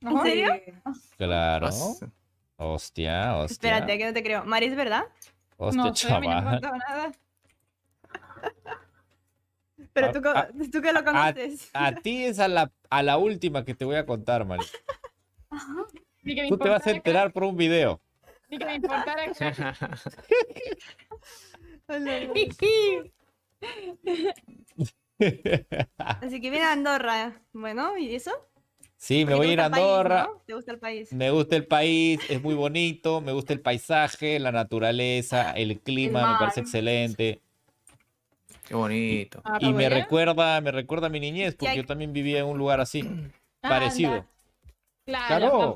¿En serio? Claro. Ah, hostia, hostia. Espérate, que no te creo. Mari, ¿es verdad? Hostia, no, chaval. No nada. Pero tú, ah, ah, tú, que lo conoces. A, ti es a la, a la, última que te voy a contar, Mari. tú te vas a enterar por un video. Ni que me importara. Así que viene a Andorra. Bueno, ¿y eso? Sí, me voy a ir a Andorra. gusta el país? Me gusta el país, es muy bonito, me gusta el paisaje, la naturaleza, el clima, me parece excelente. Qué bonito. ¿Ah, y me recuerda, me recuerda a mi niñez, porque yo también vivía en un lugar así, ah, parecido. claro.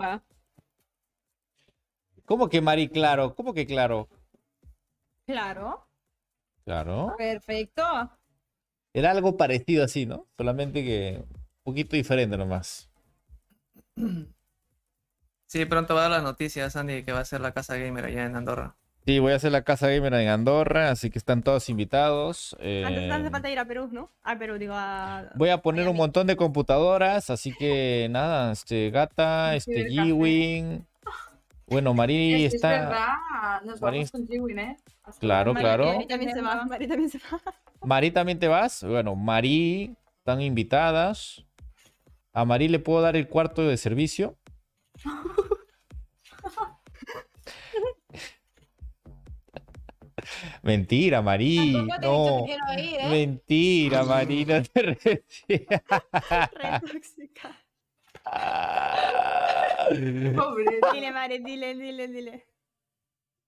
¿Cómo que Mari Claro? ¿Cómo que Claro? Claro. Claro. Perfecto. Era algo parecido así, ¿no? Solamente que un poquito diferente nomás. Sí, pronto va a dar la noticia, Sandy, que va a ser la Casa Gamer allá en Andorra. Sí, voy a hacer la Casa Gamer en Andorra, así que están todos invitados. Eh, antes, hace falta ir a Perú, ¿no? Voy a poner un montón de computadoras, así que nada, este Gata, este wing Bueno, Mari es está... verdad, nos vamos con ¿eh? claro, claro. Marí también se va, Mari también se va. Mari también te vas. Bueno, Mari, están invitadas. A Marí le puedo dar el cuarto de servicio. Mentira, Marí. No. Ir, ¿eh? Mentira, Marí, no te ah. Pobre. Dile, Marí, dile, dile, dile.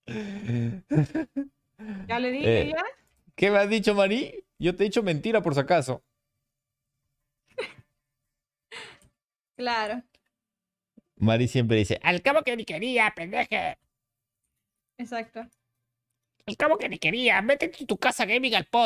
¿Ya le dije eh, ya? ¿Qué me has dicho, Marí? Yo te he dicho mentira por si acaso. Claro. Mari siempre dice, al cabo que ni quería, pendeje. Exacto. Al cabo que ni quería, métete en tu casa gaming al pot.